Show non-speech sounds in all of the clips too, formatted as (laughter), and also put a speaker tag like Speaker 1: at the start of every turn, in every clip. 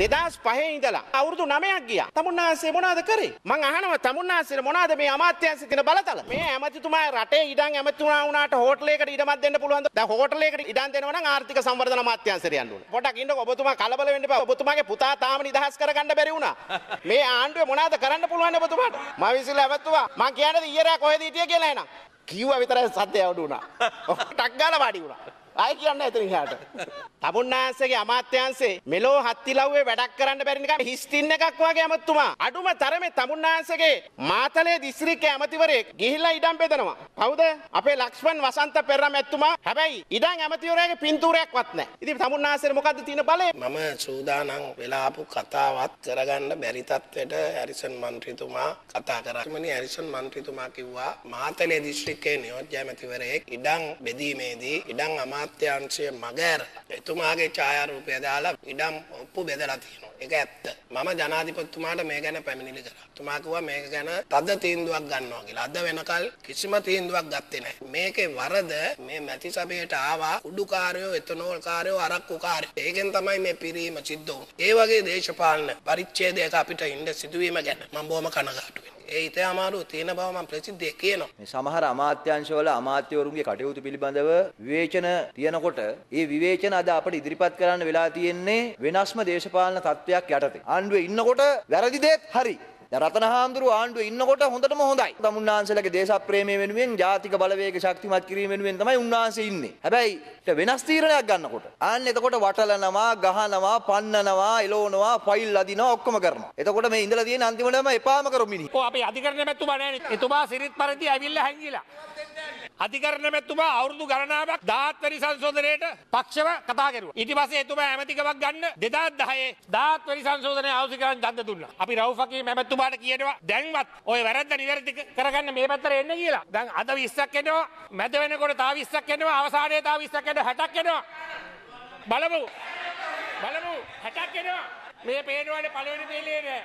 Speaker 1: දෙදස් පහේ ඉඳලා අවුරුදු නමයක් ගිය තමුන්නාසේ මොනාද කරේ මං අහනවා තමුන්නාසේ මොනාද මේ අමාත්‍යංශ තින බලතල මේ ඇමතිතුමා රටේ ඉඩම් ඇමතිතුමා වුණාට හෝටලයකට ඉඩමක් දෙන්න පුළුවන්ද දැන් හෝටලයකට ඉඩම් දෙනවා නම් ආර්ථික සංවර්ධන අමාත්‍යංශයට යන්න ඕනේ පොඩක් ඉන්නකො ඔබතුමා කලබල වෙන්න එපා ඔබතුමාගේ පුතා තාම නිදහස් කරගන්න බැරි වුණා (laughs) මේ ආණ්ඩුවේ මොනාද කරන්න පුළුවන් ඔබතුමාට මම විසිලා ඇවතුවා මං කියන්නේ ඊයරා කොහෙද හිටියේ කියලා එනං කිව්වා විතරයි සද්දය අවුඩු වුණා ටක් (laughs) ගාලා වාඩි වුණා අය කියන්න ඇතින් හට. තමුන්නාන්සගේ අමාත්‍යන්සේ මෙලෝ හත්තිලව්වේ වැඩක් කරන්න බැරිනික හිස්තින්න එකක් වගේ ඇමත්තුමා. අඩුම තරමේ තමුන්නාන්සගේ මාතලේ දිස්ත්‍රික්ක ඇමතිවරයෙක් ගිහිල්ලා ඉඩම් බෙදනවා. කවුද? අපේ ලක්ෂ්මන් වසන්ත පෙරම් ඇතුමා. හැබැයි ඉඩම් ඇමතිවරයාගේ පින්තූරයක්වත් නැහැ. ඉතින් තමුන්නාන්සේට මොකද්ද තියෙන බලය?
Speaker 2: මම සූදානම් වෙලා ආපු කතාවත් කරගන්න බැරි තත්ත්වයට හැරිසන් මන්ත්‍රීතුමා කතා කරා. මනි හැරිසන් මන්ත්‍රීතුමා කිව්වා මාතලේ දිස්ත්‍රික්කයේ නියෝජ්‍ය ඇමතිවරයෙක් ඉඩම් බෙදීමේදී ඉඩම් අමා අමාත්‍යංශයේ මගෑර එතුමාගේ ඡායාරූපය දාලා ඉඩම් ඔප්පු බෙදලා තියෙනවා. ඒක ඇත්ත. මම ජනාධිපතිතුමාට මේ ගැන පැමිණිලි කරා. එතුමා කිව්වා මේක ගැන තද තීන්දුවක් ගන්නවා කියලා. අද වෙනකල් කිසිම තීන්දුවක් ගත්තේ නැහැ. මේකේ වරද මේ මැති සභයට ආවා උඩුකාරයෝ එතනෝල්කාරයෝ අරක්කුකාරයෝ. ඒකෙන් තමයි මේ පිරීම සිද්ධ වුනේ. ඒ වගේ දේශපාලන පරිච්ඡේදයක අපිට ඉන්න සිදුවීම ගැන මම බොහොම කනගාටුයි. ඒ
Speaker 3: හිත අමාරු තියෙන බව මම ප්‍රසිද්ධිය කියනවා. මේ සමහර අමාත්‍යංශවල අමාත්‍යවරුන්ගේ කටයුතු පිළිබඳව විවේචන තියනකොට ඒ විවේචන අද අපිට ඉදිරිපත් කරන්න වෙලා තියෙන්නේ වෙනස්ම දේශපාලන තත්වයක් යටතේ. ආණ්ඩුවේ ඉන්නකොට වැරදි දේත් හරි දැන් රතනහාඳුරු ආණ්ඩුවේ ඉන්නකොට හොඳටම හොඳයි. තමුන්නාන්සලගේ දේශප්‍රේමය වෙනුවෙන් ජාතික බලවේග ශක්තිමත් කිරීම වෙනුවෙන් තමයි උන්වහන්සේ ඉන්නේ. හැබැයි වෙනස් තීරණයක් ගන්නකොට ආන්න එතකොට වටලනවා, ගහනවා, පන්නනවා, එලවනවා, ෆයිල් අදිනවා ඔක්කොම කරනවා. එතකොට මේ ඉඳලා තියෙන අන්තිමටම එපාම කරු මිනිහ. ඔව් අපි
Speaker 4: අධිකරණ මැතිතුමා නෑනේ. එතුමා සිරිත් පරිදි ඇවිල්ලා හැංගිලා. අධිකරණ මැතිතුමා අවුරුදු ගණනාවක් 17 වෙනි සංශෝධනයේට පක්ෂව කතා කෙරුවා. ඊට පස්සේ එතුමා ඇමතිකමක් ගන්න 2010 17 වෙනි සංශෝධනයේ අවශ්‍ය කරන් ගන්න දුන්නා. අපි රවුෆකී මැතිතුමා ඔබට කියනවා දැන්වත් ඔය වැරද්ද නිවැරදි කරගන්න මේ පැත්තට එන්න කියලා. දැන් අද 20ක් එනවා, මැද වෙනකොට තව 20ක් එනවා, අවසානයේ තව 20ක් එනවා, 60ක් එනවා. බලමු. බලමු 60ක් එනවා. මේ පේනවනේ පළවෙනි පේලේ නෑ.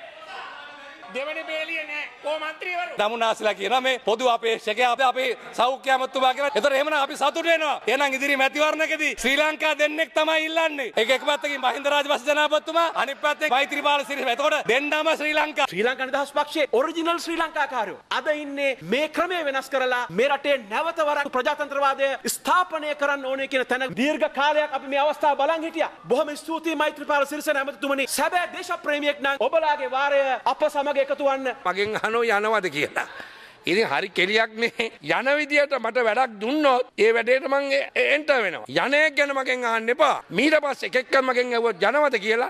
Speaker 4: දෙවනි බේලිය නෑ කොමන්ත්‍රීවරු දමුනාසිලා කියනවා මේ පොදු අපේක්ෂකයා අපේ අපේ සෞඛ්‍ය අමාත්‍යතුමා කියලා. ඒතර එහෙමනම් අපි සතුටු වෙනවා. එහෙනම් ඉදිරි මැතිවරණකදී ශ්‍රී ලංකා දෙන්නෙක් තමයි ඉල්ලන්නේ. ඒක එක පැත්තකින් මහින්ද රාජපක්ෂ ජනාධිපතිතුමා
Speaker 1: අනිත් පැත්තෙන් මෛත්‍රීපාල සිරිසේන. එතකොට දෙන්නම ශ්‍රී ලංකා. ශ්‍රී ලංකා නිදහස් පක්ෂයේ ඔරිජිනල් ශ්‍රී ලංකාකාරයෝ. අද ඉන්නේ මේ ක්‍රමය වෙනස් කරලා මේ රටේ නැවත වරක් ප්‍රජාතන්ත්‍රවාදය ස්ථාපනය කරන්න ඕනේ කියන තැන දීර්ඝ කාලයක් අපි මේ අවස්ථාව බලන් හිටියා. බොහොම ස්තුතියි මෛත්‍රීපාල සිරිසේන හැමතුමනි. සැබෑ දේශප්‍රේමියෙක් නම් ඔබලාගේ වාරය අප සමග සමග එකතු වන්න මගෙන් අහනෝ යනවද
Speaker 4: කියලා. ඉතින් හරි කෙලියක් මේ යන විදියට මට වැඩක් දුන්නොත් ඒ වැඩේට මං
Speaker 3: එන්ටර් වෙනවා. යන්නේ ගැන මගෙන් අහන්න එපා. ඊට පස්සේ එකෙක්කම මගෙන් ඇහුවොත් යනවද කියලා